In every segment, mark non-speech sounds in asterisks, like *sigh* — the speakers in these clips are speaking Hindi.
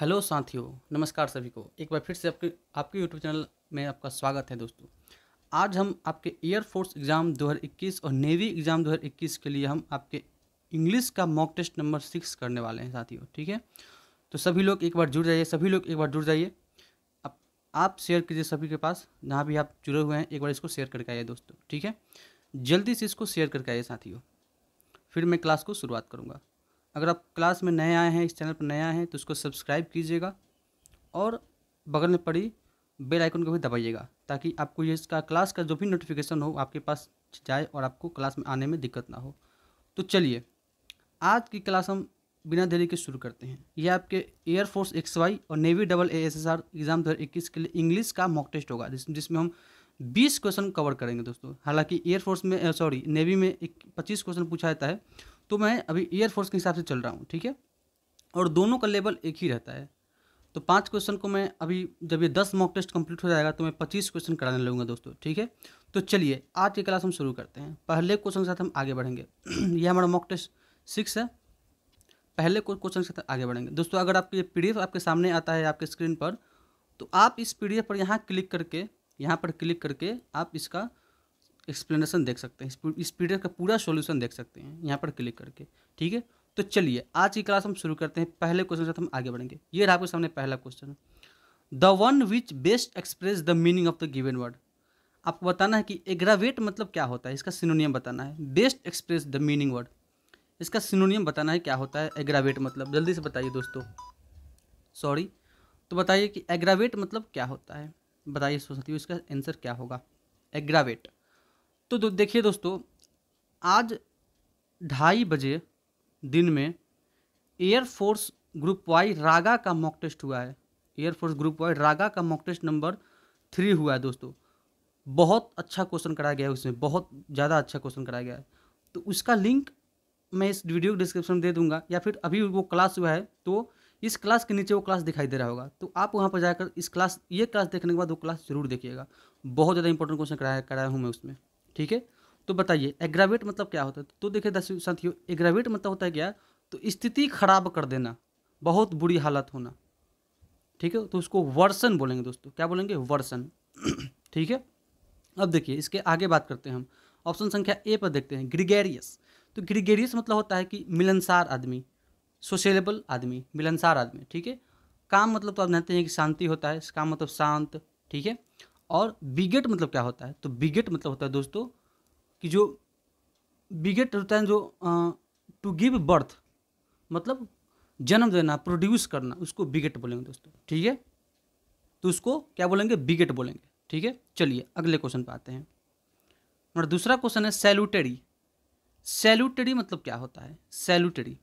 हेलो साथियों नमस्कार सभी को एक बार फिर से आपके आपके यूट्यूब चैनल में आपका स्वागत है दोस्तों आज हम आपके एयरफोर्स एग्ज़ाम 2021 और नेवी एग्ज़ाम 2021 के लिए हम आपके इंग्लिश का मॉक टेस्ट नंबर सिक्स करने वाले हैं साथियों ठीक है तो सभी लोग एक बार जुड़ जाइए सभी लोग एक बार जुड़ जाइए आप आप शेयर कीजिए सभी के पास जहाँ भी आप जुड़े हुए हैं एक बार इसको शेयर करके आइए दोस्तों ठीक है जल्दी से इसको शेयर करके आइए साथियों फिर मैं क्लास को शुरुआत करूँगा अगर आप क्लास में नए आए हैं इस चैनल पर नए आए हैं तो उसको सब्सक्राइब कीजिएगा और बगल में पड़ी बेल आइकन को भी दबाइएगा ताकि आपको ये इसका क्लास का जो भी नोटिफिकेशन हो आपके पास जाए और आपको क्लास में आने में दिक्कत ना हो तो चलिए आज की क्लास हम बिना देरी के शुरू करते हैं यह आपके एयरफोर्स एक्स वाई और navy double A S S R exam दो के लिए इंग्लिश का मॉक टेस्ट होगा जिस जिसमें हम बीस क्वेश्चन कवर करेंगे दोस्तों हालांकि एयरफोर्स में सॉरी नेवी में एक पच्चीस क्वेश्चन पूछा जाता है तो मैं अभी फोर्स के हिसाब से चल रहा हूँ ठीक है और दोनों का लेवल एक ही रहता है तो पांच क्वेश्चन को मैं अभी जब ये दस मॉक टेस्ट कंप्लीट हो जाएगा तो मैं पच्चीस क्वेश्चन कराने लगूंगा दोस्तों ठीक है तो चलिए आज की क्लास हम शुरू करते हैं पहले क्वेश्चन के साथ हम आगे बढ़ेंगे *clears throat* ये हमारा मॉक टेस्ट सिक्स है पहले क्वेश्चन के साथ आगे बढ़ेंगे दोस्तों अगर आपके ये पी आपके सामने आता है आपके स्क्रीन पर तो आप इस पी पर यहाँ क्लिक करके यहाँ पर क्लिक करके आप इसका एक्सप्लेनेशन देख सकते हैं इस पीडीएफ का पूरा सोल्यूशन देख सकते हैं यहाँ पर क्लिक करके ठीक है तो चलिए आज की क्लास हम शुरू करते हैं पहले क्वेश्चन के साथ हम आगे बढ़ेंगे ये रहा आपके सामने पहला question the one which best express the meaning of the given word आपको बताना है कि एग्रावेट मतलब क्या होता है इसका सिनोनियम बताना है best express the meaning word इसका सिनोनियम बताना है क्या होता है एग्रावेट मतलब जल्दी से बताइए दोस्तों सॉरी तो बताइए कि एग्रावेट मतलब क्या होता है बताइए सकती हूँ इसका आंसर क्या होगा एग्रावेट तो दो, देखिए दोस्तों आज ढाई बजे दिन में एयरफोर्स ग्रुप वाई रागा का मॉक टेस्ट हुआ है एयरफोर्स ग्रुप वाई रागा का मॉक टेस्ट नंबर थ्री हुआ है दोस्तों बहुत अच्छा क्वेश्चन कराया गया है उसमें बहुत ज़्यादा अच्छा क्वेश्चन कराया गया है तो उसका लिंक मैं इस वीडियो के डिस्क्रिप्शन में दे दूंगा या फिर अभी वो क्लास हुआ है तो इस क्लास के नीचे वो क्लास दिखाई दे रहा होगा तो आप वहाँ पर जाकर इस क्लास ये क्लास देखने के बाद वो क्लास जरूर देखिएगा बहुत ज़्यादा इंपॉर्टेंट क्वेश्चन कराया कराया हूँ मैं उसमें ठीक है तो बताइए एग्रावेट मतलब क्या होता है तो देखिए दसवीं साथियों एग्रावेट मतलब होता है क्या तो स्थिति खराब कर देना बहुत बुरी हालत होना ठीक है तो उसको वर्सन बोलेंगे दोस्तों क्या बोलेंगे वर्सन *clears throat* ठीक है अब देखिए इसके आगे बात करते हैं हम ऑप्शन संख्या ए पर देखते हैं ग्रिगेरियस तो ग्रिगेरियस मतलब होता है कि मिलनसार आदमी सोशलेबल आदमी मिलनसार आदमी ठीक है काम मतलब तो आप जानते हैं कि शांति होता है काम मतलब शांत ठीक है और बिगेट मतलब क्या होता है तो बिगेट मतलब होता है दोस्तों कि जो बिगेट होता है जो टू गिव बर्थ मतलब जन्म देना प्रोड्यूस करना उसको बिगेट बोलेंगे दोस्तों ठीक है तो उसको क्या बोलेंगे बिगेट बोलेंगे ठीक है चलिए अगले क्वेश्चन पर आते हैं और दूसरा क्वेश्चन है सैल्यूटरी सैल्यूटरी मतलब क्या होता है सैल्यूटरी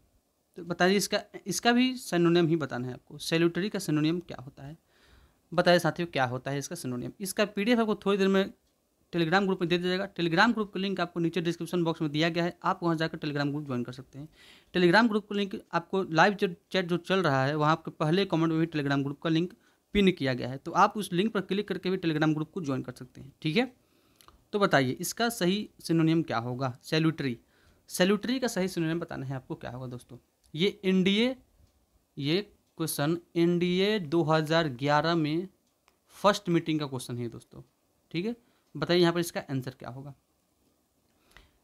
तो बताइए इसका इसका भी सेनोनियम ही बताना है आपको सैल्यूटरी का सेनोनियम क्या होता है बताइए साथियों क्या होता है इसका सिनोनियम इसका पीडीएफ आपको थोड़ी देर में टेलीग्राम ग्रुप में दे दिया जाएगा टेलीग्राम ग्रुप का लिंक आपको नीचे डिस्क्रिप्शन बॉक्स में दिया गया है आप वहाँ जाकर टेलीग्राम ग्रुप ज्वाइन कर सकते हैं टेलीग्राम ग्रुप का लिंक आपको लाइव चैट जो चल रहा है वहाँ आपके पहले कमेंट में भी टेलीग्राम ग्रुप का लिंक पिन किया गया है तो आप उस लिंक पर क्लिक करके भी टेलीग्राम ग्रुप को ज्वाइन कर सकते हैं ठीक है तो बताइए इसका सही सिनोनियम क्या होगा सेल्यूटरी सेल्यूटरी का सही सिनोनियम बताना है आपको क्या होगा दोस्तों ये एन ये क्वेश्चन एनडीए 2011 में फर्स्ट मीटिंग का क्वेश्चन है दोस्तों ठीक है बताइए यहाँ पर इसका आंसर क्या होगा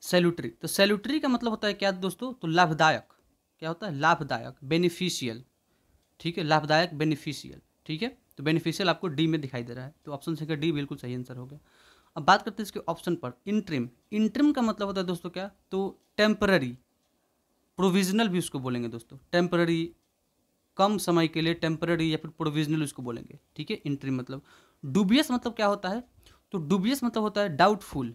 सेल्यूटरी तो सेल्यूटरी का मतलब होता है क्या दोस्तों तो लाभदायक क्या होता है लाभदायक बेनिफिशियल ठीक है लाभदायक बेनिफिशियल ठीक है तो बेनिफिशियल आपको डी में दिखाई दे रहा है तो ऑप्शन संख्या डी बिल्कुल सही आंसर हो गया अब बात करते हैं इसके ऑप्शन पर इंट्रिम इंट्रिम का मतलब होता है दोस्तों क्या तो टेम्पररी प्रोविजनल भी उसको बोलेंगे दोस्तों टेम्पररी कम समय के लिए टेम्पररी या फिर प्रोविजनल उसको बोलेंगे ठीक है इंट्री मतलब डुबियस मतलब क्या होता है तो डुबियस मतलब होता है डाउटफुल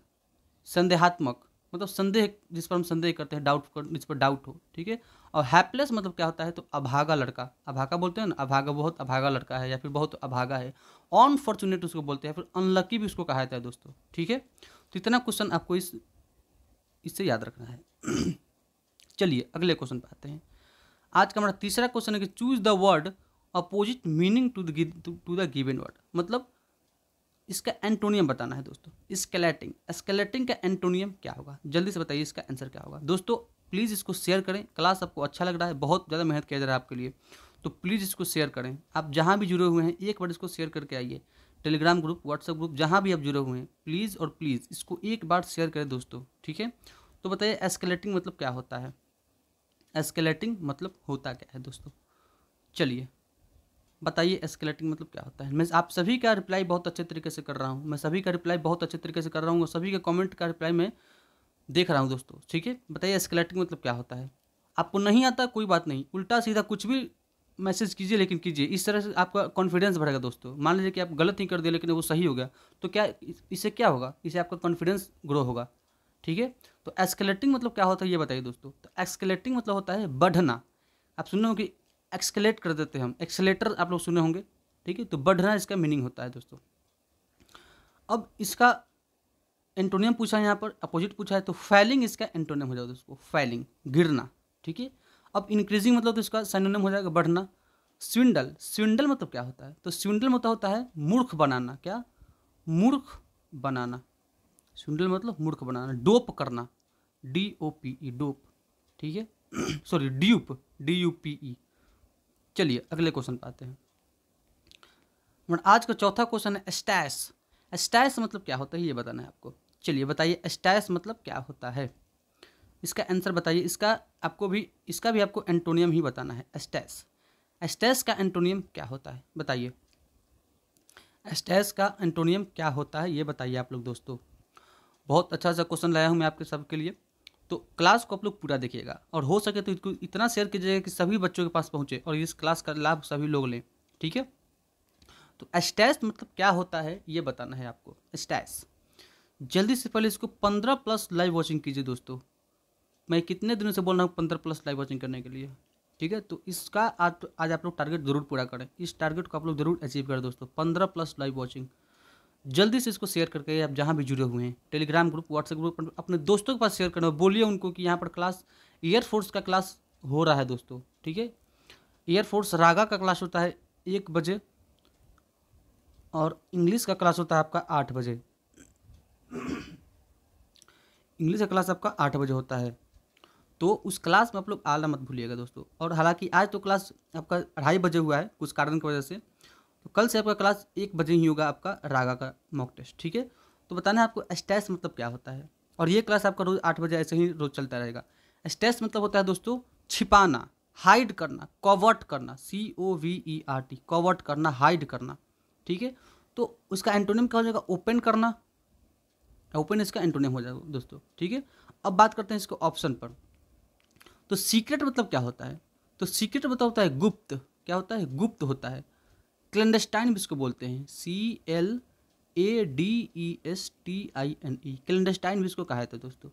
संदेहात्मक मतलब संदेह जिस पर हम संदेह करते हैं डाउट कर, जिस पर डाउट हो ठीक है और हैपलेस मतलब क्या होता है तो अभागा लड़का अभागा बोलते हैं ना अभागा बहुत अभागा लड़का है या फिर बहुत अभागा है अनफॉर्चुनेट उसको बोलते हैं फिर अनलकी भी उसको कहा जाता है दोस्तों ठीक है तो इतना क्वेश्चन आपको इस इससे याद रखना है *clears throat* चलिए अगले क्वेश्चन पर आते हैं आज का हमारा तीसरा क्वेश्चन है कि choose the word opposite meaning to to the given word मतलब इसका एंटोनियम बताना है दोस्तों स्केलेटिंग स्केलेटिंग का एंटोनियम क्या होगा जल्दी से बताइए इसका आंसर क्या होगा दोस्तों प्लीज़ इसको शेयर करें क्लास आपको अच्छा लग रहा है बहुत ज़्यादा मेहनत किया जा रहा है आपके लिए तो प्लीज़ इसको शेयर करें आप जहाँ भी जुड़े हुए हैं एक बार इसको शेयर करके आइए टेलीग्राम ग्रुप व्हाट्सएप ग्रुप जहाँ भी आप जुड़े हुए हैं प्लीज़ और प्लीज़ इसको एक बार शेयर करें दोस्तों ठीक है तो बताइए एस्केलेटिंग मतलब क्या होता है एस्केलेटिंग मतलब होता क्या है दोस्तों चलिए बताइए एस्केलेटिंग मतलब क्या होता है मैं आप सभी का रिप्लाई बहुत अच्छे तरीके से कर रहा हूँ मैं सभी का रिप्लाई बहुत अच्छे तरीके से कर रहा हूँ और सभी के कमेंट का रिप्लाई मैं देख रहा हूँ दोस्तों ठीक है बताइए एस्केलेटिंग मतलब क्या होता है आपको नहीं आता कोई बात नहीं उल्टा सीधा कुछ भी मैसेज कीजिए लेकिन कीजिए इस तरह से आपका कॉन्फिडेंस बढ़ेगा दोस्तों मान लीजिए कि आप गलत नहीं कर दिए लेकिन वो सही हो गया तो क्या इससे क्या होगा इससे आपका कॉन्फिडेंस ग्रो होगा ठीक है तो एक्सकेलेटिंग मतलब क्या होता है ये बताइए दोस्तों तो एक्सकेलेटिंग मतलब होता है बढ़ना आप सुने होंगे कि एक्सकेलेट कर देते हैं हम एक्सलेटर आप लोग सुने होंगे ठीक है तो बढ़ना इसका मीनिंग होता है दोस्तों अब इसका एंटोनियम पूछा है यहाँ पर अपोजिट पूछा है तो फैलिंग इसका एंटोनियम हो जाएगा दोस्तों फैलिंग गिरना ठीक है अब इंक्रीजिंग मतलब तो इसका सैनोनियम हो जाएगा बढ़ना स्विंडल स्विंडल मतलब क्या होता है तो स्विंडल मतलब होता है मूर्ख बनाना क्या मूर्ख बनाना स्विंडल मतलब मूर्ख बनाना डोप करना D O P E dope ठीक है sorry dupe D U P E चलिए अगले क्वेश्चन पर आते हैं आज का चौथा क्वेश्चन है स्टैश स्टैश मतलब क्या होता है ये बताना है आपको चलिए बताइए स्टैश मतलब क्या होता है इसका आंसर बताइए इसका आपको भी इसका भी आपको एंटोनियम ही बताना है स्टैश स्टैश का एंटोनियम क्या होता है बताइए स्टैश का एंटोनियम क्या होता है ये बताइए आप लोग दोस्तों बहुत अच्छा सा क्वेश्चन लाया हूँ मैं आपके सबके लिए तो क्लास को आप लोग पूरा देखिएगा और हो सके तो इसको इतना शेयर कीजिएगा कि सभी बच्चों के पास पहुँचे और इस क्लास का लाभ सभी लोग लें ठीक है तो एस्टैस मतलब क्या होता है ये बताना है आपको एस्टैस जल्दी से पहले इसको पंद्रह प्लस लाइव वॉचिंग कीजिए दोस्तों मैं कितने दिनों से बोल रहा हूँ पंद्रह प्लस लाइव वॉचिंग करने के लिए ठीक है तो इसका आज आज आप लोग टारगेट जरूर पूरा करें इस टारगेट को आप लोग जरूर अचीव करें दोस्तों पंद्रह प्लस लाइव वॉचिंग जल्दी से इसको शेयर करके आप जहाँ भी जुड़े हुए हैं टेलीग्राम ग्रुप व्हाट्सएप ग्रुप अपने दोस्तों के पास शेयर करना बोलिए उनको कि यहाँ पर क्लास एयरफोर्स का क्लास हो रहा है दोस्तों ठीक है एयरफोर्स रागा का क्लास होता है एक बजे और इंग्लिश का क्लास होता है आपका आठ बजे इंग्लिश का क्लास आपका आठ बजे होता है तो उस क्लास में आप लोग आला मत भूलिएगा दोस्तों और हालांकि आज तो क्लास आपका अढ़ाई बजे हुआ है कुछ कारण की वजह से तो कल से आपका क्लास एक बजे ही होगा आपका रागा का मॉक टेस्ट ठीक है तो बताना है आपको स्टैस मतलब क्या होता है और ये क्लास आपका रोज़ आठ बजे ऐसे ही रोज़ चलता रहेगा स्टैस मतलब होता है दोस्तों छिपाना हाइड करना कॉवर्ट करना C O V E R T covert करना हाइड करना ठीक है तो उसका एंटोनियम क्या हो जाएगा ओपन करना ओपन इसका एंटोनियम हो जाएगा दोस्तों ठीक है अब बात करते हैं इसको ऑप्शन पर तो सीक्रेट मतलब क्या होता है तो सीक्रेट मतलब होता है गुप्त क्या होता है गुप्त होता है क्लेंडस्टाइन भी इसको बोलते हैं C L A D E e S T I N E e। Clandestine भी इसको कहा जाता है दोस्तों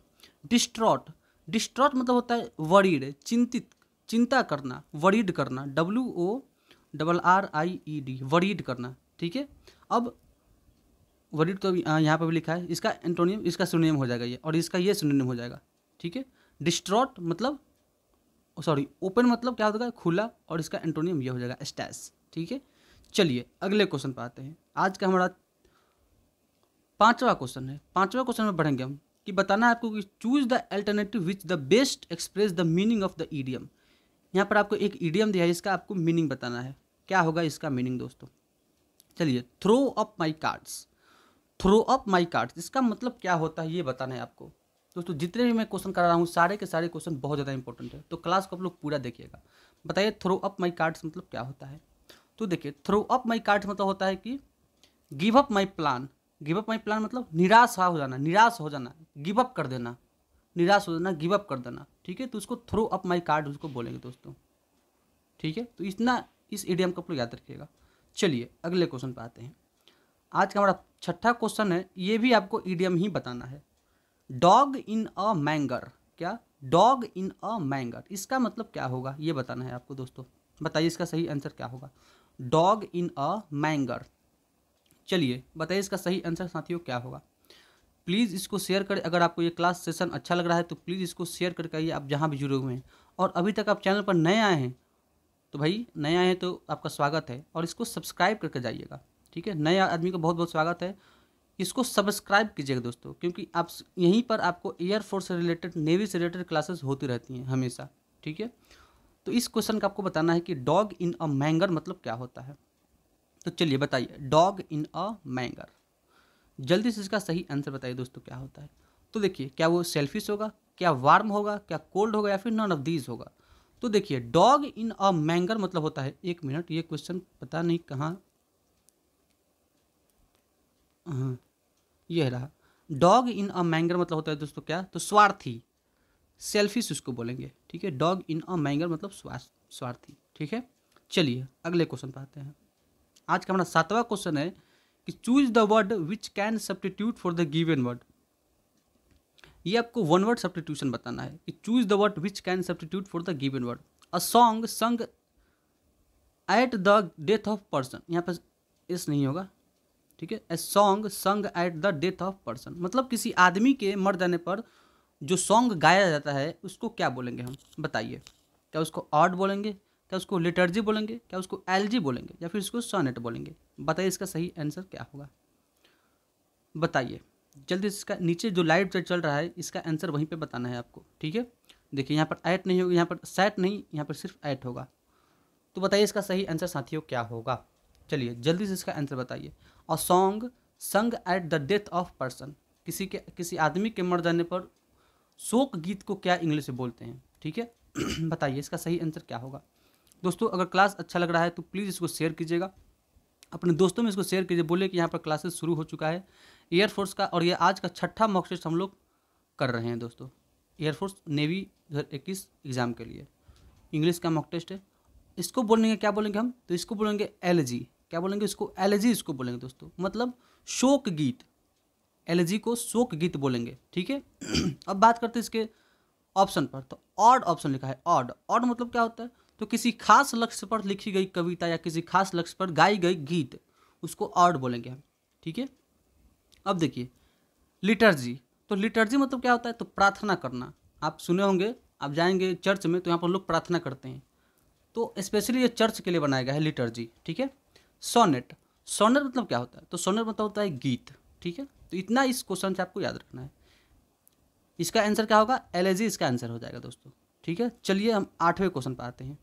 डिस्ट्रॉट डिस्ट्रॉट मतलब होता है वरीड चिंतित चिंता करना वरीड करना W O double R I E D worried करना ठीक है अब वरीड तो यहाँ पर भी लिखा है इसका एंटोनियम इसका सुनियम हो जाएगा ये और इसका ये सुनियम हो जाएगा ठीक है डिस्ट्रॉट मतलब सॉरी ओपन मतलब क्या होगा खुला और इसका एंटोनियम ये हो जाएगा स्टैस ठीक है चलिए अगले क्वेश्चन पर आते हैं आज का हमारा पांचवा क्वेश्चन है पांचवा क्वेश्चन में बढ़ेंगे हम कि बताना है आपको कि choose the alternative which the best express the meaning of the idiom यहाँ पर आपको एक ईडियम दिया है इसका आपको मीनिंग बताना है क्या होगा इसका मीनिंग दोस्तों चलिए throw up my cards throw up my cards इसका मतलब क्या होता है ये बताना है आपको दोस्तों जितने भी मैं क्वेश्चन करा रहा हूँ सारे के सारे क्वेश्चन बहुत ज़्यादा इंपॉर्टेंट है तो क्लास को आप लोग पूरा देखिएगा बताइए थ्रो अप माई कार्ड्स मतलब क्या होता है तो देखिए थ्रो अप माई कार्ड मतलब होता है कि give up my plan give up my plan मतलब निराश हो जाना निराश हो जाना गिव अप कर देना निराश हो जाना गिव अप कर देना ठीक है तो उसको थ्रो अप माई कार्ड उसको बोलेंगे दोस्तों ठीक है तो इतना इस ईडीएम का पूरा याद रखिएगा चलिए अगले क्वेश्चन पर आते हैं आज का हमारा छठा क्वेश्चन है ये भी आपको ईडीएम ही बताना है डॉग इन अ मैंगर क्या डॉग इन अ मैंगर इसका मतलब क्या होगा ये बताना है आपको दोस्तों बताइए इसका सही आंसर क्या होगा डॉग इन अ मैंगर चलिए बताइए इसका सही आंसर साथियों क्या होगा प्लीज़ इसको शेयर करें अगर आपको ये क्लास सेशन अच्छा लग रहा है तो प्लीज़ इसको शेयर करके आइए आप जहाँ भी जुड़े हुए हैं और अभी तक आप चैनल पर नए आए हैं तो भाई नए आए हैं तो आपका स्वागत है और इसको सब्सक्राइब करके जाइएगा ठीक है नए आदमी का बहुत बहुत स्वागत है इसको सब्सक्राइब कीजिएगा दोस्तों क्योंकि आप यहीं पर आपको एयरफोर्स से रिलेटेड नेवी से रिलेटेड क्लासेस होती रहती हैं हमेशा ठीक है तो इस क्वेश्चन का आपको बताना है कि डॉग इन अ मैंगर मतलब क्या होता है तो चलिए बताइए डॉग इन अ मैंगर जल्दी से इसका सही आंसर बताइए दोस्तों क्या होता है तो देखिए क्या वो सेल्फिश होगा क्या वार्म होगा क्या कोल्ड होगा या फिर नॉन ऑफ दीज होगा तो देखिए डॉग इन अ मैंगर मतलब होता है एक मिनट ये क्वेश्चन पता नहीं कहाँ हाँ, यह रहा डॉग इन अ मैंगर मतलब होता है दोस्तों क्या तो स्वार्थी सेल्फिश उसको बोलेंगे ठीक है डॉग इन अ मैंगर मतलब स्वार्थी ठीक है चलिए अगले क्वेश्चन पाते हैं आज का हमारा सातवां क्वेश्चन है कि choose the word which can substitute for the given word ये आपको वन वर्ड सब्टीट्यूशन बताना है कि choose the word which can substitute for the given word a song sung at the death of person यहाँ पर इस नहीं होगा ठीक है a song sung at the death of person मतलब किसी आदमी के मर जाने पर जो सॉन्ग गाया जाता है उसको क्या बोलेंगे हम बताइए क्या उसको ऑड बोलेंगे क्या उसको लिटर्जी बोलेंगे क्या उसको एलजी बोलेंगे या फिर उसको सोनेट बोलेंगे बताइए इसका सही आंसर क्या होगा बताइए जल्दी इसका नीचे जो लाइट जो चल रहा है इसका आंसर वहीं पे बताना है आपको ठीक है देखिए यहाँ पर ऐट नहीं होगा यहाँ पर सेट नहीं यहाँ पर सिर्फ ऐट होगा तो बताइए इसका सही आंसर साथियों क्या होगा चलिए जल्दी से इसका आंसर बताइए और song sung at the death of person किसी के किसी आदमी के मर जाने पर शोक गीत को क्या इंग्लिश में बोलते हैं ठीक है *clears throat* बताइए इसका सही आंसर क्या होगा दोस्तों अगर क्लास अच्छा लग रहा है तो प्लीज़ इसको शेयर कीजिएगा अपने दोस्तों में इसको शेयर कीजिए बोले कि यहाँ पर क्लासेस शुरू हो चुका है एयरफोर्स का और ये आज का छठा मॉक टेस्ट हम लोग कर रहे हैं दोस्तों एयरफोर्स नेवी दो हज़ार इक्कीस एग्ज़ाम के लिए इंग्लिश का मॉक टेस्ट है इसको बोलेंगे क्या बोलेंगे हम तो इसको बोलेंगे एलर्जी क्या बोलेंगे इसको एलर्जी इसको बोलेंगे दोस्तों मतलब शोक गीत एलजी को शोक गीत बोलेंगे ठीक है अब बात करते हैं इसके ऑप्शन पर तो ऑड ऑप्शन लिखा है ऑड ऑड मतलब क्या होता है तो किसी खास लक्ष्य पर लिखी गई कविता या किसी खास लक्ष्य पर गाई गई गीत उसको ऑड बोलेंगे हम ठीक है अब देखिए लिटर्जी तो लिटर्जी मतलब क्या होता है तो प्रार्थना करना आप सुने होंगे आप जाएंगे चर्च में तो यहाँ पर लोग प्रार्थना करते हैं तो स्पेशली ये चर्च के लिए बनाया गया है लिटर्जी ठीक है सोनेट सोनेट मतलब क्या होता है तो सोनेट मतलब होता है गीत ठीक है तो इतना इस क्वेश्चन से आपको याद रखना है इसका आंसर क्या होगा एलएजी इसका आंसर हो जाएगा दोस्तों ठीक है चलिए हम आठवें क्वेश्चन पर आते हैं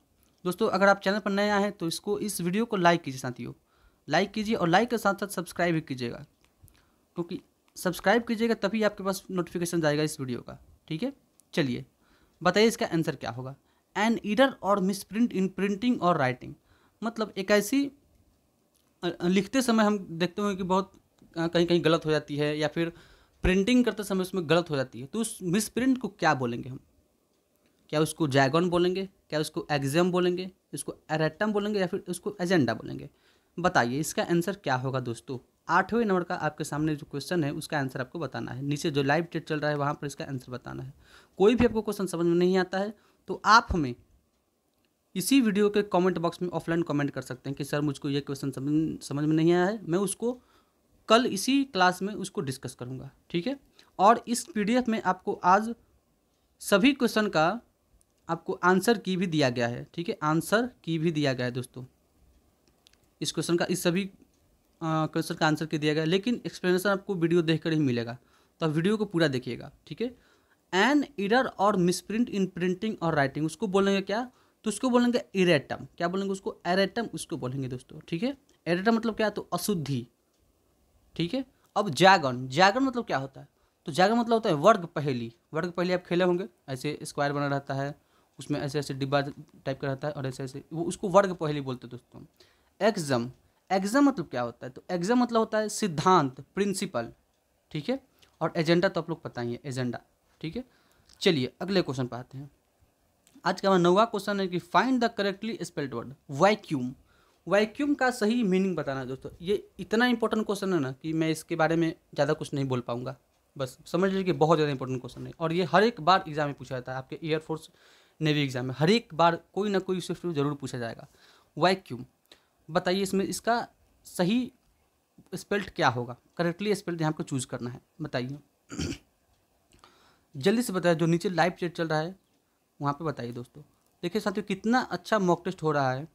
दोस्तों अगर आप चैनल पर नए आए हैं तो इसको इस वीडियो को लाइक कीजिए साथियों लाइक कीजिए और लाइक के साथ साथ सब्सक्राइब भी कीजिएगा क्योंकि सब्सक्राइब कीजिएगा तभी आपके पास नोटिफिकेशन जाएगा इस वीडियो का ठीक है चलिए बताइए इसका आंसर क्या होगा an error or misprint in printing or writing मतलब एक ऐसी लिखते समय हम देखते होंगे कि बहुत कहीं कहीं गलत हो जाती है या फिर प्रिंटिंग करते समय उसमें गलत हो जाती है तो उस मिस प्रिंट को क्या बोलेंगे हम क्या उसको जैगन बोलेंगे क्या उसको एग्जाम बोलेंगे उसको एरेटम बोलेंगे या फिर उसको एजेंडा बोलेंगे बताइए इसका आंसर क्या होगा दोस्तों आठवें नंबर का आपके सामने जो क्वेश्चन है उसका आंसर आपको बताना है नीचे जो लाइव डेट चल रहा है वहाँ पर इसका आंसर बताना है कोई भी आपको क्वेश्चन समझ में नहीं आता है तो आप हमें इसी वीडियो के कमेंट बॉक्स में ऑफलाइन कमेंट कर सकते हैं कि सर मुझको ये क्वेश्चन समझ में नहीं आया है मैं उसको कल इसी क्लास में उसको डिस्कस करूँगा ठीक है और इस पी में आपको आज सभी क्वेश्चन का आपको आंसर की भी दिया गया है ठीक है आंसर की भी दिया गया है दोस्तों इस क्वेश्चन का इस सभी क्वेश्चन का आंसर की दिया गया है लेकिन एक्सप्लेनेशन आपको वीडियो देखकर ही मिलेगा तो आप वीडियो को पूरा देखिएगा ठीक है an error or misprint in printing or writing उसको बोलेंगे क्या तो उसको बोलेंगे इरेटम क्या बोलेंगे उसको एरेटम उसको बोलेंगे दोस्तों ठीक है एरेटम मतलब क्या तो अशुद्धि ठीक है अब जागरण जागरण मतलब क्या होता है तो जागरण मतलब होता है वर्ग पहेली वर्ग पहेली आप खेले होंगे ऐसे स्क्वायर बना रहता है उसमें ऐसे ऐसे डिब्बा टाइप का रहता है और ऐसे ऐसे वो उसको वर्ग पहेली बोलते हैं दोस्तों एग्जम एग्जम मतलब क्या होता है तो एग्जम मतलब होता है सिद्धांत प्रिंसिपल ठीक है और एजेंडा तो आप लोग पता ही है एजेंडा ठीक है चलिए अगले क्वेश्चन पर आते हैं आज का हमारा नौवा क्वेश्चन है कि find the correctly spelled word vacuum vacuum का सही मीनिंग बताना दोस्तों ये इतना इंपॉर्टेंट क्वेश्चन है ना कि मैं इसके बारे में ज़्यादा कुछ नहीं बोल पाऊंगा बस समझ लीजिए कि बहुत ज़्यादा इंपॉर्टेंट क्वेश्चन है और ये हर एक बार एग्जाम में पूछा जाता है आपके एयरफोर्स नेवी एग्जाम में हर एक बार कोई ना कोई स्विफ्ट जरूर पूछा जाएगा वैक्यूम बताइए इसमें इसका सही स्पेल्ट क्या होगा करेक्टली स्पेल्ट यहाँ को चूज़ करना है बताइए *clears throat* जल्दी से बताइए जो नीचे लाइव चेट चल रहा है वहाँ पे बताइए दोस्तों देखिए साथियों कितना अच्छा मॉक टेस्ट हो रहा है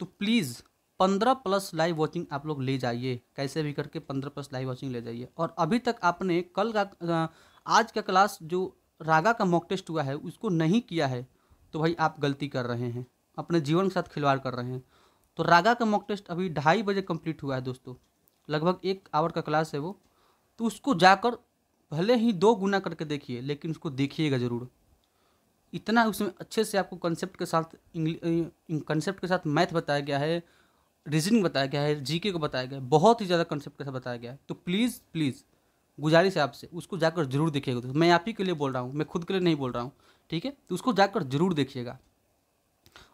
तो प्लीज़ पंद्रह प्लस लाइव वॉचिंग आप लोग ले जाइए कैसे भी करके पंद्रह प्लस लाइव वॉचिंग ले जाइए और अभी तक आपने कल का आज का क्लास जो रागा का मॉक टेस्ट हुआ है उसको नहीं किया है तो भाई आप गलती कर रहे हैं अपने जीवन के साथ खिलवाड़ कर रहे हैं तो रागा का मॉक टेस्ट अभी ढाई बजे कंप्लीट हुआ है दोस्तों लगभग एक आवर का क्लास है वो तो उसको जाकर भले ही दो गुना करके देखिए लेकिन उसको देखिएगा ज़रूर इतना उसमें अच्छे से आपको कंसेप्ट के साथ कंसेप्ट के साथ मैथ बताया गया है रीजनिंग बताया गया है जीके को बताया गया है बहुत ही ज़्यादा कंसेप्ट के साथ बताया गया है तो प्लीज़ प्लीज़ गुजारिश है आपसे उसको जाकर जरूर देखिएगा तो मैं आप ही के लिए बोल रहा हूँ मैं खुद के लिए नहीं बोल रहा हूँ ठीक है तो उसको जाकर जरूर देखिएगा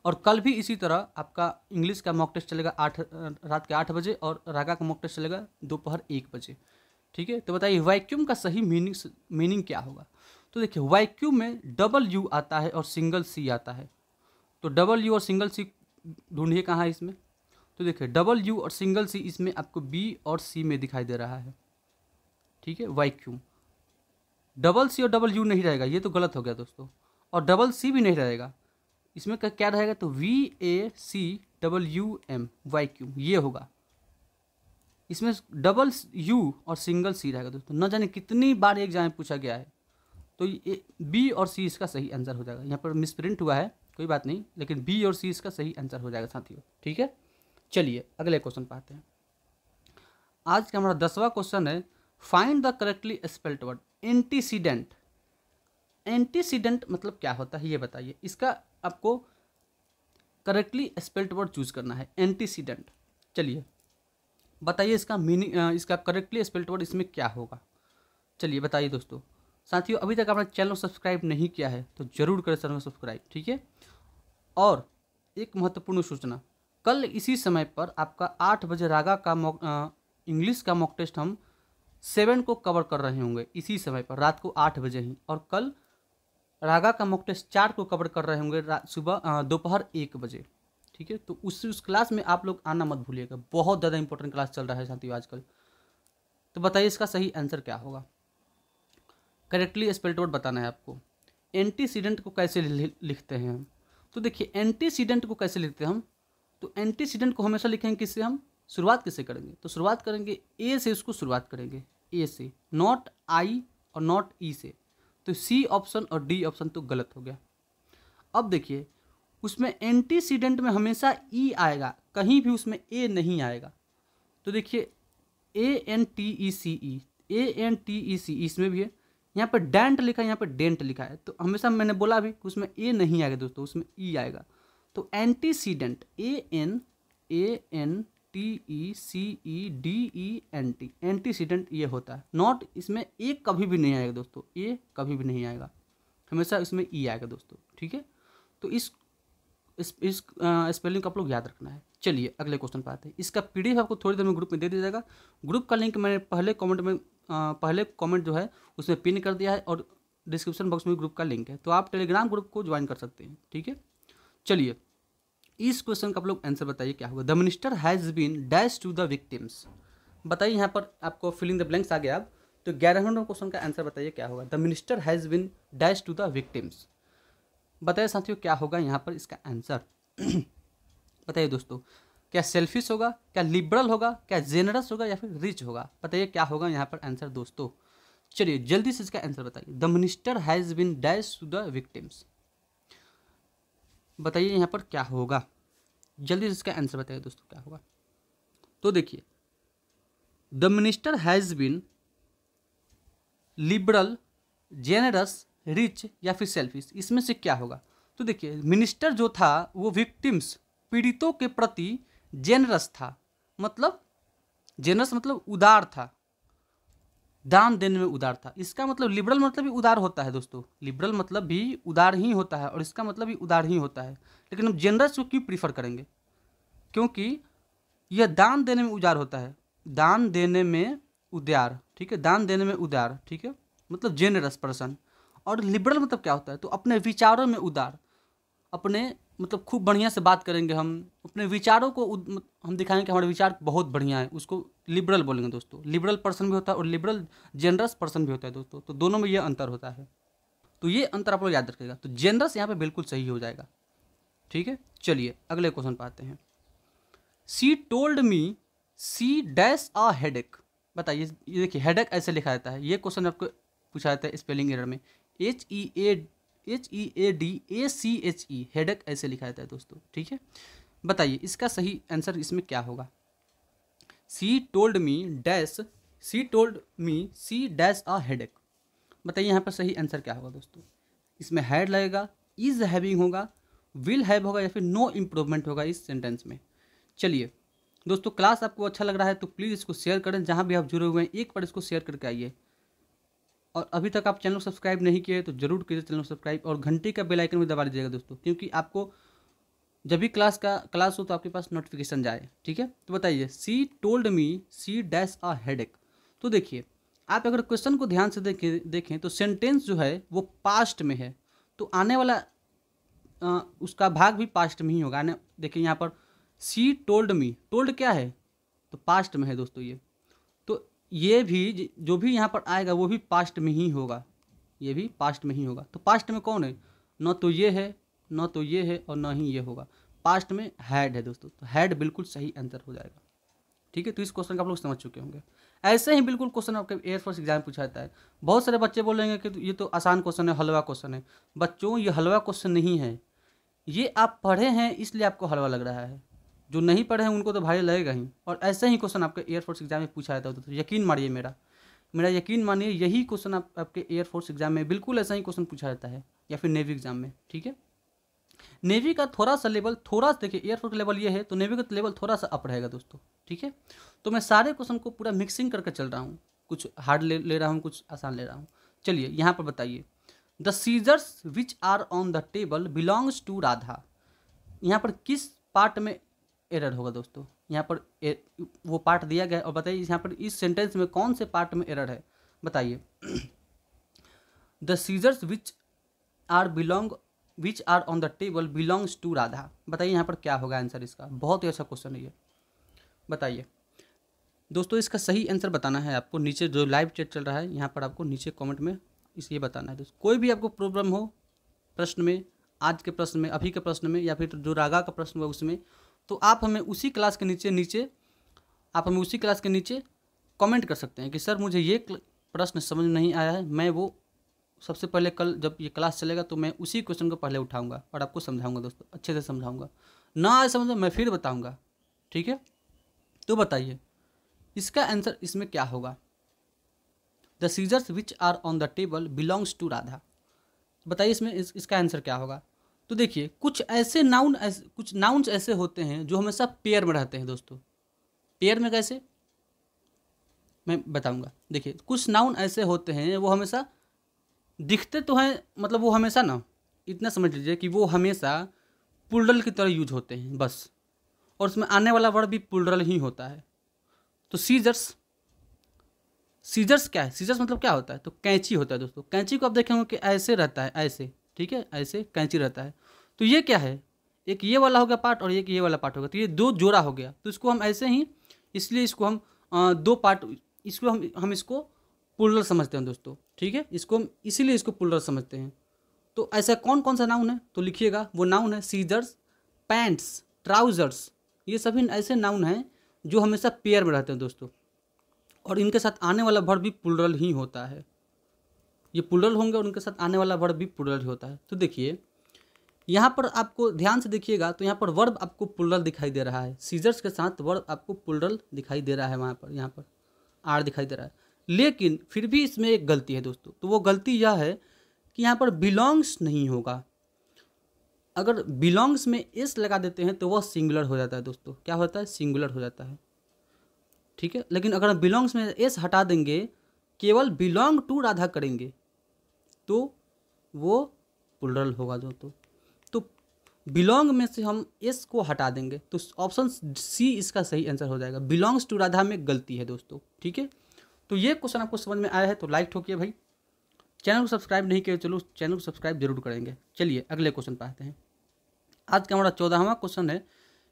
और कल भी इसी तरह आपका इंग्लिश का मॉक टेस्ट चलेगा आठ रात के आठ बजे और रागा का मॉक टेस्ट चलेगा दोपहर एक बजे ठीक है तो बताइए वैक्यूम का सही मीनिंग मीनिंग क्या होगा तो देखिए क्यू में डबल यू आता है और सिंगल सी आता है तो डबल यू और सिंगल सी ढूंढिए कहाँ है इसमें तो देखिए डबल यू और सिंगल सी इसमें आपको बी और सी में दिखाई दे रहा है ठीक है वाई क्यू डबल सी और डबल यू नहीं रहेगा ये तो गलत हो गया दोस्तों और डबल सी भी नहीं रहेगा इसमें क्या रहेगा तो V A C double U M Y Q ये होगा इसमें डबल यू और सिंगल सी रहेगा दोस्तों न जाने कितनी बार एग्जाम पूछा गया है तो ये बी और सी इसका सही आंसर हो जाएगा यहाँ पर मिस प्रिंट हुआ है कोई बात नहीं लेकिन बी और सी इसका सही आंसर हो जाएगा साथियों ठीक है चलिए अगले क्वेश्चन पाते हैं आज का हमारा दसवा क्वेश्चन है find the correctly spelt word antecedent antecedent मतलब क्या होता है ये बताइए इसका आपको करेक्टली स्पेल्ट वर्ड चूज करना है एंटीसीडेंट चलिए बताइए इसका मीनिंग इसका करेक्टली स्पेल्ट वर्ड इसमें क्या होगा चलिए बताइए दोस्तों साथियों अभी तक आपने चैनल सब्सक्राइब नहीं किया है तो जरूर करें चैनल सब्सक्राइब ठीक है और एक महत्वपूर्ण सूचना कल इसी समय पर आपका आठ बजे रागा का मॉक इंग्लिश का मॉक टेस्ट हम सेवन को कवर कर रहे होंगे इसी समय पर रात को आठ बजे ही और कल रागा का मॉक टेस्ट चार को कवर कर रहे होंगे सुबह दोपहर एक बजे ठीक है तो उस उस क्लास में आप लोग आना मत भूलिएगा बहुत ज़्यादा इंपॉर्टेंट क्लास चल रहा है साथियों आजकल तो बताइए इसका सही आंसर क्या होगा करेक्टली स्पेल्ट वर्ड बताना है आपको एंटीसीडेंट को कैसे लिखते हैं हम तो देखिए एंटीसीडेंट को कैसे लिखते हैं हम तो एंटीसीडेंट को हमेशा लिखेंगे किससे हम शुरुआत किससे करेंगे तो शुरुआत करेंगे ए से उसको शुरुआत करेंगे ए से नॉट आई और नॉट ई e से तो सी ऑप्शन और डी ऑप्शन तो गलत हो गया अब देखिए उसमें एंटीसीडेंट में हमेशा ई e आएगा कहीं भी उसमें ए नहीं आएगा तो देखिए A N T E C E A N T E C इसमें भी है यहाँ पर डेंट लिखा है यहाँ पर डेंट लिखा है तो हमेशा मैंने बोला अभी कि उसमें ए नहीं आएगा दोस्तों उसमें ई e आएगा तो antecedent A N A N T E C E D E N T antecedent ये होता है नॉट इसमें ए कभी भी नहीं आएगा दोस्तों ए कभी भी नहीं आएगा हमेशा इसमें ई e आएगा दोस्तों ठीक है तो इस इस, इस स्पेलिंग को आप लोग याद रखना है चलिए अगले क्वेश्चन पर आते हैं इसका पीडीएफ आपको थोड़ी देर में ग्रुप में दे दिया जाएगा ग्रुप का लिंक मैंने पहले कमेंट में पहले कमेंट जो है उसमें पिन कर दिया है और डिस्क्रिप्शन बॉक्स में ग्रुप का लिंक है तो आप टेलीग्राम ग्रुप को ज्वाइन कर सकते हैं ठीक है चलिए इस क्वेश्चन का आप लोग आंसर बताइए क्या होगा the minister has been dash to the victims बताइए यहाँ पर आपको फिलिंग द ब्लैंक्स आ गया अब तो ग्यारह नंबर क्वेश्चन का आंसर बताइए क्या होगा the minister has been dash to the victims बताइए साथियों क्या होगा यहाँ पर इसका आंसर *clears throat* बताइए दोस्तों क्या सेल्फिश होगा क्या लिबरल होगा क्या जेनरस होगा या फिर रिच होगा बताइए क्या होगा यहाँ पर आंसर दोस्तों चलिए जल्दी से इसका आंसर बताइए the minister has been dash to the victims बताइए यहाँ पर क्या होगा जल्दी से इसका आंसर बताइए दोस्तों क्या होगा तो देखिए the minister has been liberal generous rich या फिर सेल्फिश इसमें से क्या होगा तो देखिए मिनिस्टर जो था वो विक्टिम्स पीड़ितों के प्रति जेनरस था मतलब जेनरस मतलब उदार था दान देने में उदार था इसका मतलब लिबरल मतलब भी उदार होता है दोस्तों लिबरल मतलब भी उदार ही होता है और इसका मतलब भी उदार ही होता है लेकिन हम जेनरस को क्यों प्रीफर करेंगे क्योंकि यह दान देने में उदार होता है दान देने में उदार ठीक है दान देने में उदार ठीक है मतलब जेनरस पर्सन और लिबरल मतलब क्या होता है तो अपने विचारों में उदार अपने मतलब खूब बढ़िया से बात करेंगे हम अपने विचारों को हम दिखाएंगे कि हमारे विचार बहुत बढ़िया है उसको लिबरल बोलेंगे दोस्तों लिबरल पर्सन भी होता है और लिबरल जेनरस पर्सन भी होता है दोस्तों तो दोनों में ये अंतर होता है तो ये अंतर आप लोग याद रखेगा तो जेनरस यहाँ पे बिल्कुल सही हो जाएगा ठीक है चलिए अगले क्वेश्चन पर आते हैं she told me she dash a headache बताइए ये देखिए हेड ऐसे लिखा जाता है ये क्वेश्चन आपको पूछा जाता है स्पेलिंग एरर में H E A H E A D A C H E headache ऐसे लिखा जाता है दोस्तों ठीक है बताइए इसका सही आंसर इसमें क्या होगा she told me dash she told me she dash a headache बताइए यहाँ पर सही आंसर क्या होगा दोस्तों इसमें हैड लगेगा इज हैविंग होगा विल हैव होगा या फिर नो इम्प्रूवमेंट होगा इस सेंटेंस में चलिए दोस्तों क्लास आपको अच्छा लग रहा है तो प्लीज़ इसको शेयर करें जहाँ भी आप जुड़े हुए हैं एक बार इसको शेयर करके आइए और अभी तक आप चैनल सब्सक्राइब नहीं किए तो जरूर कीजिए चैनल सब्सक्राइब और घंटी का बेल आइकन भी दबा दीजिएगा दोस्तों क्योंकि आपको जब भी क्लास का क्लास हो तो आपके पास नोटिफिकेशन जाए ठीक है तो बताइए she told me she dash a head तो देखिए आप अगर क्वेश्चन को ध्यान से देखें देखें तो सेंटेंस जो है वो पास्ट में है तो आने वाला आ, उसका भाग भी पास्ट में ही होगा देखिए यहाँ पर सी टोल्ड मी टोल्ड क्या है तो पास्ट में है दोस्तों ये ये भी जो भी यहाँ पर आएगा वो भी पास्ट में ही होगा ये भी पास्ट में ही होगा तो पास्ट में कौन है न तो ये है न तो ये है और न ही ये होगा पास्ट में हैड है दोस्तों तो हैड बिल्कुल सही आंसर हो जाएगा ठीक है तो इस क्वेश्चन का आप लोग समझ चुके होंगे ऐसे ही बिल्कुल क्वेश्चन आपके एयरफोर्स एग्जाम पूछा जाता है बहुत सारे बच्चे बोलेंगे कि ये तो आसान क्वेश्चन है हलवा क्वेश्चन है बच्चों ये हलवा क्वेश्चन नहीं है ये आप पढ़े हैं इसलिए आपको हलवा लग रहा है जो नहीं पढ़े हैं उनको तो भाई लगेगा ही और ऐसे ही क्वेश्चन आपके एयरफोर्स एग्जाम में पूछा जाता है तो, तो यकीन मानिए मेरा मेरा यकीन मानिए यही क्वेश्चन आप, आपके एयरफोर्स एग्जाम में बिल्कुल ऐसा ही क्वेश्चन पूछा जाता है या फिर नेवी एग्जाम में ठीक है नेवी का थोड़ा सा लेवल थोड़ा सा देखिए एयरफोर्स का लेवल ये है तो नेवी का लेवल थोड़ा सा अप रहेगा दोस्तों ठीक है तो मैं सारे क्वेश्चन को पूरा मिक्सिंग करके चल रहा हूँ कुछ हार्ड ले ले रहा हूँ कुछ आसान ले रहा हूँ चलिए यहाँ पर बताइए the scissors which are on the table belongs to Radha यहाँ पर किस पार्ट में एरर होगा दोस्तों यहाँ पर ए, वो पार्ट दिया गया और बताइए यहाँ पर इस सेंटेंस में कौन से पार्ट में एरर है बताइए the scissors which are belong which are on the table belongs to Radha बताइए यहाँ पर क्या होगा आंसर इसका बहुत ही अच्छा क्वेश्चन है ये बताइए दोस्तों इसका सही आंसर बताना है आपको नीचे जो लाइव चैट चल रहा है यहाँ पर आपको नीचे कमेंट में इसलिए बताना है दोस्तों कोई भी आपको प्रॉब्लम हो प्रश्न में आज के प्रश्न में अभी के प्रश्न में या फिर जो रागा का प्रश्न हुआ उसमें तो आप हमें उसी क्लास के नीचे नीचे आप हमें उसी क्लास के नीचे कमेंट कर सकते हैं कि सर मुझे ये प्रश्न समझ में नहीं आया है मैं वो सबसे पहले कल जब ये क्लास चलेगा तो मैं उसी क्वेश्चन को पहले उठाऊंगा और आपको समझाऊंगा दोस्तों अच्छे से समझाऊंगा ना आए समझ मैं फिर बताऊंगा ठीक है तो बताइए इसका आंसर इसमें क्या होगा the scissors which are on the table belongs to Radha बताइए इसमें इस, इसका आंसर क्या होगा तो देखिए कुछ ऐसे नाउन ऐसे कुछ नाउन्स ऐसे होते हैं जो हमेशा पेयर में रहते हैं दोस्तों पेयर में कैसे मैं बताऊंगा देखिए कुछ नाउन ऐसे होते हैं वो हमेशा दिखते तो हैं मतलब वो हमेशा ना इतना समझ लीजिए कि वो हमेशा पुलडल की तरह यूज होते हैं बस और उसमें आने वाला वर्ड भी पुलडल ही होता है तो सीजर्स सीजर्स क्या है सीजर्स मतलब क्या होता है तो कैंची होता है दोस्तों कैंची को आप देखेंगे कि ऐसे रहता है ऐसे ठीक है ऐसे कैंची रहता है तो ये क्या है एक ये वाला हो गया पार्ट और एक ये वाला पार्ट होगा तो ये दो जोड़ा हो गया तो इसको हम ऐसे ही इसलिए इसको हम दो पार्ट इसको हम हम इसको पुलर समझते हैं दोस्तों ठीक है इसको हम इसीलिए इसको पुलर समझते हैं तो ऐसा कौन कौन सा नाउन है तो लिखिएगा वो नाउन है सीजर्स पैंट्स ट्राउज़र्स ये सभी ऐसे नाउन हैं जो हमेशा पेयर में रहते हैं दोस्तों और इनके साथ आने वाला भर भी पुलरल ही होता है ये पुलरल होंगे और उनके साथ आने वाला वर्ब भी पुलरल ही होता है तो देखिए यहाँ पर आपको ध्यान से देखिएगा तो यहाँ पर वर्ब आपको पुलरल दिखाई दे रहा है सीजर्स के साथ वर्ब आपको पुलरल दिखाई दे रहा है वहाँ पर यहाँ पर आर दिखाई दे रहा है लेकिन फिर भी इसमें एक गलती है दोस्तों तो वो गलती यह है कि यहाँ पर बिलोंग्स नहीं होगा अगर बिलोंग्स में एस लगा देते हैं तो वह सिंगुलर हो जाता है दोस्तों क्या होता है सिंगुलर हो जाता है ठीक है लेकिन अगर बिलोंग्स में एस हटा देंगे केवल बिलोंग टू राधा करेंगे तो वो प्लुरल होगा दोस्तों तो बिलोंग तो में से हम एस को हटा देंगे तो ऑप्शन सी इसका सही आंसर हो जाएगा बिलोंग्स टू राधा में गलती है दोस्तों ठीक है तो ये क्वेश्चन आपको समझ में आया है तो लाइक ठोकिए भाई चैनल को सब्सक्राइब नहीं किया चलो चैनल को सब्सक्राइब जरूर करेंगे चलिए अगले क्वेश्चन पाते हैं आज का हमारा चौदहवा क्वेश्चन है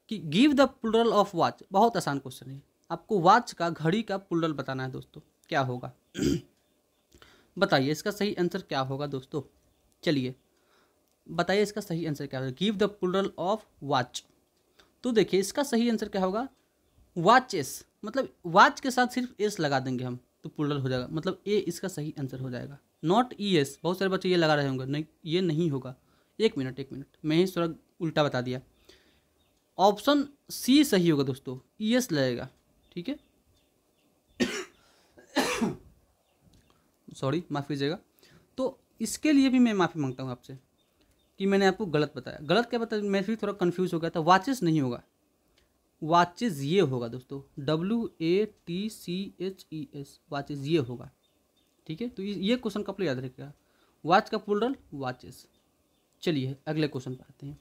कि give the plural of watch बहुत आसान क्वेश्चन है आपको वॉच का घड़ी का पुलरल बताना है दोस्तों क्या होगा *clears throat* बताइए इसका सही आंसर क्या होगा दोस्तों चलिए बताइए इसका सही आंसर क्या होगा give the plural of watch तो देखिए इसका सही आंसर क्या होगा वॉचेस मतलब वॉच के साथ सिर्फ एस लगा देंगे हम तो पुलरल हो जाएगा मतलब ए इसका सही आंसर हो जाएगा नॉट ई एस बहुत सारे बच्चे ये लगा रहे होंगे नहीं ये नहीं होगा एक मिनट एक मिनट मैं ही थोड़ा उल्टा बता दिया ऑप्शन सी सही होगा दोस्तों ई एस लगेगा ठीक है सॉरी माफ़ कीजिएगा तो इसके लिए भी मैं माफ़ी मांगता हूँ आपसे कि मैंने आपको गलत बताया गलत क्या बताया मैं फिर थोड़ा कन्फ्यूज़ हो गया था वाचेस नहीं होगा वाचेस ये होगा दोस्तों W A T C H E S watches ये होगा ठीक है तो ये क्वेश्चन का याद रखेगा वाच का पुलरल वाचेस चलिए अगले क्वेश्चन पर आते हैं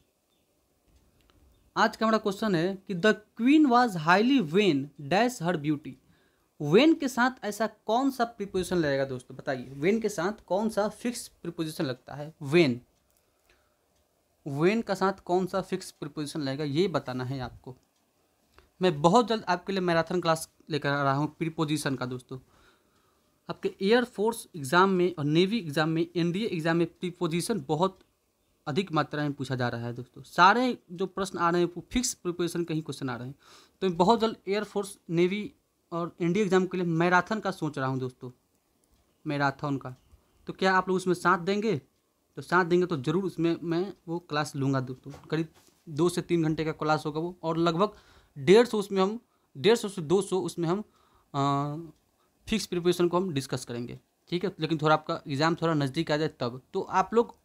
आज का हमारा क्वेश्चन है कि the queen was highly vain dash her beauty vain के साथ ऐसा कौन सा प्रिपोजिशन लगेगा दोस्तों बताइए वेन के साथ कौन सा फिक्स प्रिपोजिशन लगता है वेन वेन का साथ कौन सा फिक्स प्रिपोजिशन लगेगा ये बताना है आपको मैं बहुत जल्द आपके लिए मैराथन क्लास लेकर आ रहा हूँ प्रिपोजिशन का दोस्तों आपके एयरफोर्स एग्ज़ाम में और नेवी एग्ज़ाम में एनडीए एग्ज़ाम में प्रिपोजिशन बहुत अधिक मात्रा में पूछा जा रहा है दोस्तों सारे जो प्रश्न आ रहे हैं वो फिक्स प्रिपोजिशन के ही क्वेश्चन आ रहे हैं तो बहुत जल्द एयरफोर्स नेवी और इंडिया एग्ज़ाम के लिए मैराथन का सोच रहा हूँ दोस्तों मैराथन का तो क्या आप लोग उसमें साथ देंगे तो साथ देंगे तो ज़रूर उसमें मैं वो क्लास लूँगा दोस्तों करीब दो से तीन घंटे का क्लास होगा वो और लगभग डेढ़ सौ उसमें हम डेढ़ सौ से दो सौ उसमें हम आ, फिक्स प्रिपरेशन को हम डिस्कस करेंगे ठीक है लेकिन थोड़ा आपका एग्ज़ाम थोड़ा नज़दीक आ जाए तब तो आप लोग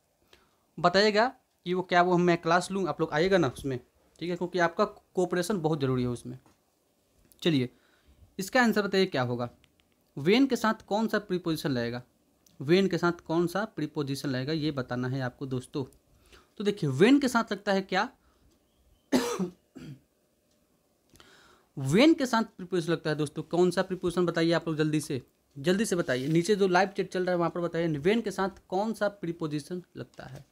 बताइएगा कि वो क्या वो मैं क्लास लूँ आप लोग आइएगा ना उसमें ठीक है क्योंकि आपका कोऑपरेशन बहुत ज़रूरी है उसमें चलिए इसका आंसर बताइए क्या होगा वेन के साथ कौन सा प्रीपोजिशन लगेगा वेन के साथ कौन सा प्रीपोजिशन लगेगा ये बताना है आपको दोस्तों तो देखिए वेन के साथ लगता है क्या *coughs* वेन के साथ प्रीपोजिशन लगता है दोस्तों कौन सा प्रीपोजिशन बताइए आप लोग जल्दी से जल्दी से बताइए नीचे जो लाइव चेट चल रहा है वहां पर बताइए वेन के साथ कौन सा प्रीपोजिशन लगता है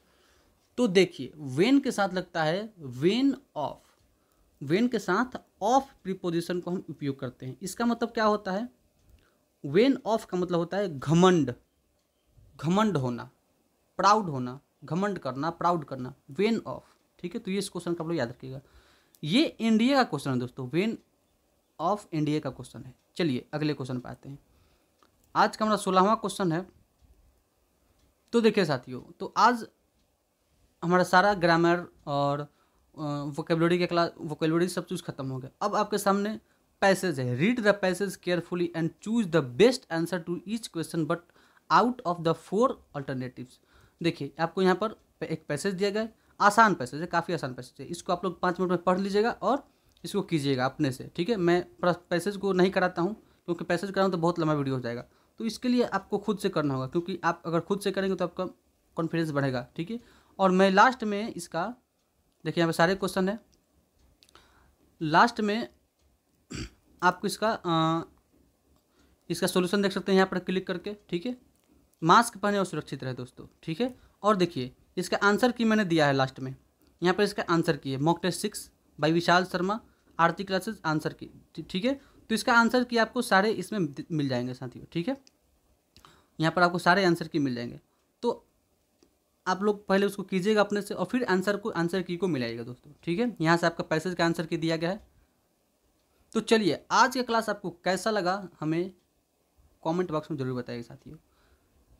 तो देखिए वेन के साथ लगता है वेन ऑफ वेन के साथ ऑफ प्रीपोजिशन को हम उपयोग करते हैं इसका मतलब क्या होता है वेन ऑफ का मतलब होता है घमंड घमंड होना प्राउड होना घमंड करना प्राउड करना वेन ऑफ ठीक है तो ये इस क्वेश्चन का आप लोग याद रखिएगा ये इंडिया का क्वेश्चन है दोस्तों वेन ऑफ इंडिया का क्वेश्चन है चलिए अगले क्वेश्चन पर आते हैं आज का हमारा सोलहवा क्वेश्चन है तो देखिए साथियों तो आज हमारा सारा ग्रामर और वोकेबलरी के क्लास वोकेबलरी सब चीज़ खत्म हो गया अब आपके सामने पैसेज है read the passage carefully and choose the best answer to each question but out of the four alternatives देखिए आपको यहाँ पर एक पैसेज दिया गया आसान पैसेज है काफ़ी आसान पैसेज है इसको आप लोग पाँच मिनट में पढ़ लीजिएगा और इसको कीजिएगा अपने से ठीक है मैं पैसेज को नहीं कराता हूँ क्योंकि पैसेज कराऊँ तो बहुत लंबा वीडियो हो जाएगा तो इसके लिए आपको खुद से करना होगा क्योंकि आप अगर खुद से करेंगे तो आपका कॉन्फिडेंस बढ़ेगा ठीक है और मैं लास्ट में इसका देखिए यहाँ पे सारे क्वेश्चन है लास्ट में आपको इसका आ, इसका सोल्यूशन देख सकते हैं यहाँ पर क्लिक करके ठीक है मास्क पहने और सुरक्षित रहे दोस्तों ठीक है और देखिए इसका आंसर की मैंने दिया है लास्ट में यहाँ पर इसका आंसर की है mock test six by Vishal Sharma Aarti classes answer key ठीक है तो इसका आंसर की आपको सारे इसमें मिल जाएंगे साथियों ठीक है यहाँ पर आपको सारे आंसर की मिल जाएंगे आप लोग पहले उसको कीजिएगा अपने से और फिर आंसर को आंसर की को मिलाइएगा दोस्तों ठीक है यहाँ से आपका पैसेज का आंसर की दिया गया है तो चलिए आज का क्लास आपको कैसा लगा हमें कमेंट बॉक्स में ज़रूर बताइए साथियों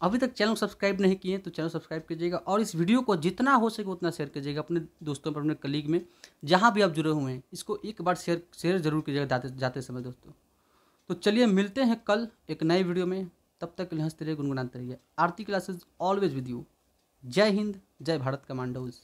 अभी तक चैनल सब्सक्राइब नहीं किए तो चैनल सब्सक्राइब कीजिएगा और इस वीडियो को जितना हो सके उतना शेयर कीजिएगा अपने दोस्तों पर अपने कलीग में जहाँ भी आप जुड़े हुए हैं इसको एक बार शेयर शेयर जरूर कीजिएगा जाते जाते समय दोस्तों तो चलिए मिलते हैं कल एक नए वीडियो में तब तक हंसते रहिए गुनगुनाते रहिए Aarti classes always with you जय हिंद जय भारत कमांडोज़